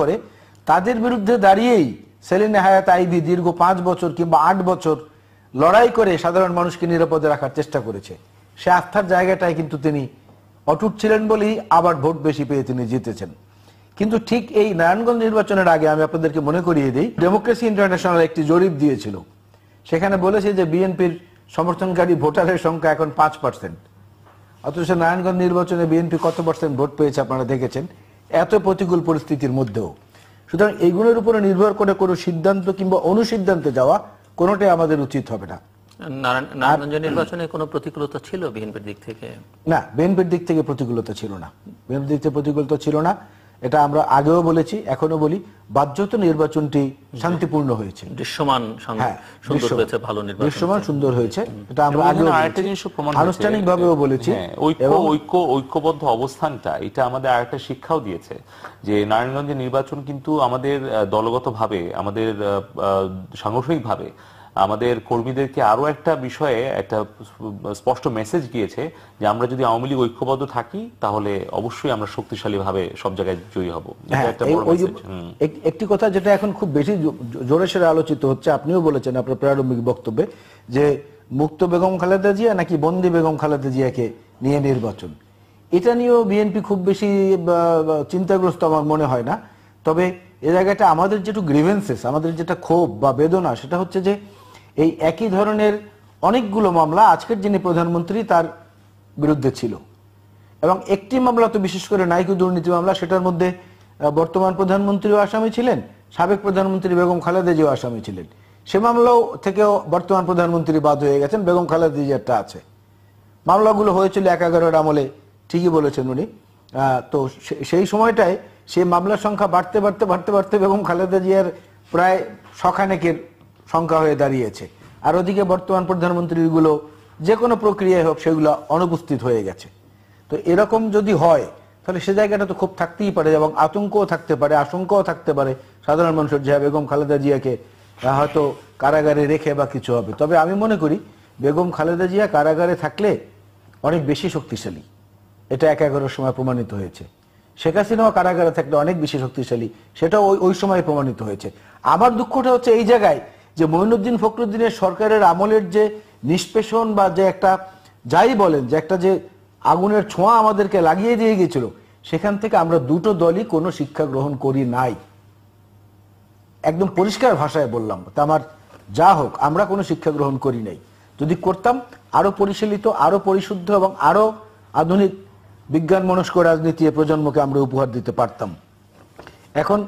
করে তাদের বিরুদ্ধে দাঁড়িয়েই সেলিনে হায়াত আইবি দীর্ঘ পাঁচ বছর কিংবা আট বছর লড়াই করে সাধারণ মানুষকে নিরাপদে রাখার চেষ্টা করেছে সে আস্থার জায়গাটায় কিন্তু তিনি অটুট ছিলেন বলেই আবার ভোট বেশি পেয়ে তিনি জিতেছেন কিন্তু ঠিক এই নারায়ণগঞ্জ নির্বাচনের আগে আমি আপনাদেরকে মনে করিয়ে দিই ডেমোক্রেসি ইন্টারন্যাশনাল একটি জরিপ দিয়েছিল সেখানে বলেছে যে বিএনপির সমর্থনকারী ভোটারের সংখ্যা এখন পাঁচ পার্সেন্ট অথচ নারায়ণগঞ্জ নির্বাচনে বিএনপি কত পার্সেন্ট ভোট পেয়েছে আপনারা দেখেছেন এত প্রতিকূল পরিস্থিতির মধ্যেও সুতরাং এইগুলোর উপরে নির্ভর করে কোনো সিদ্ধান্ত কিংবা অনুসিদ্ধান্তে যাওয়া কোনোটাই আমাদের উচিত হবে না নারায়ণগঞ্জ নির্বাচনে কোনো প্রতিকূলতা ছিল বিএনপির দিক থেকে না বিএনপির দিক থেকে প্রতিকূলতা ছিল না বিএনপির দিক থেকে প্রতিকূলতা ছিল না এটা আমরা আগেও বলেছি এখনো বলি বাধ্যত নির্বাচনটি শান্তিপূর্ণ হ্যাঁ, হয়েছে দৃশ্যমান সুন্দর হয়েছে এটা আমরা আগেও আরেকটা জিনিস প্রমাণ আনুষ্ঠানিকভাবেও বলেছি হ্যাঁ, ঐক্য ঐক্যবদ্ধ অবস্থানটা এটা আমাদের আরেকটা শিক্ষাও দিয়েছে যে নারায়ণগঞ্জের নির্বাচন কিন্তু আমাদের দলগত ভাবে আমাদের সাংগঠনিক ভাবে আমাদের কর্মীদেরকে আরও একটা বিষয়ে একটা স্পষ্ট মেসেজ গিয়েছে যে আমরা যদি আওয়ামী লীগ ঐক্যবদ্ধ থাকি তাহলে অবশ্যই আমরা শক্তিশালীভাবে সব জায়গায় জয়ী হব হ্যাঁ, একটি কথা যেটা এখন খুব বেশি জোরে সেরে আলোচিত হচ্ছে আপনিও বলেছেন আপনার প্রারম্ভিক বক্তব্যে যে মুক্ত বেগম খালেদা জিয়া নাকি বন্দি বেগম খালেদা জিয়াকে নিয়ে নির্বাচন এটা নিয়েও বিএনপি খুব বেশি চিন্তাগ্রস্ত আমার মনে হয় না তবে এ জায়গাটা আমাদের যেটু গ্রিভেন্সেস আমাদের যেটা ক্ষোভ বা বেদনা সেটা হচ্ছে যে এই একই ধরনের অনেকগুলো মামলা আজকের যিনি প্রধানমন্ত্রী তার বিরুদ্ধে ছিল এবং একটি মামলা তো বিশেষ করে নাইকু দুর্নীতি মামলা সেটার মধ্যে বর্তমান প্রধানমন্ত্রীও আসামি ছিলেন সাবেক প্রধানমন্ত্রী বেগম খালেদা আসামি ছিলেন সে মামলাও থেকেও বর্তমান প্রধানমন্ত্রী বাদ হয়ে গেছেন বেগম খালেদা একটা আছে মামলাগুলো হয়েছিল এক এগারোর আমলে ঠিকই বলেছেন উনি তো সেই সময়টায় সেই মামলার সংখ্যা বাড়তে বাড়তে বাড়তে বাড়তে বেগম খালেদা জিয়ার প্রায় শখানেকের সংখ্যা হয়ে দাঁড়িয়েছে আর ওদিকে বর্তমান প্রধানমন্ত্রীগুলো যে কোনো প্রক্রিয়ায় হোক সেগুলো অনুপস্থিত হয়ে গেছে তো এরকম যদি হয় তাহলে সে জায়গাটা তো খুব থাকতেই পারে এবং আতঙ্কও থাকতে পারে আশঙ্কাও থাকতে পারে সাধারণ মানুষের জিয়া বেগম খালেদা জিয়াকে হয়তো কারাগারে রেখে বা কিছু হবে তবে আমি মনে করি বেগম খালেদা জিয়া কারাগারে থাকলে অনেক বেশি শক্তিশালী এটা এক এগারোর সময় প্রমাণিত হয়েছে শেখ হাসিনাও কারাগারে থাকলে অনেক বেশি শক্তিশালী সেটাও ওই ওই সময় প্রমাণিত হয়েছে আমার দুঃখটা হচ্ছে এই জায়গায় যে মহিনুদ্দিন ফখরুদ্দিনের সরকারের আমলের যে নিষ্পেষণ বা যে একটা যাই বলেন যে একটা যে আগুনের ছোঁয়া আমাদেরকে লাগিয়ে দিয়ে গেছিল সেখান থেকে আমরা দুটো দলই কোনো শিক্ষা গ্রহণ করি নাই একদম পরিষ্কার ভাষায় বললাম তা আমার যা হোক আমরা কোনো শিক্ষা গ্রহণ করি নাই যদি করতাম আরো পরিশীলিত আরো পরিশুদ্ধ এবং আরো আধুনিক বিজ্ঞান মনস্ক রাজনীতি প্রজন্মকে আমরা উপহার দিতে পারতাম এখন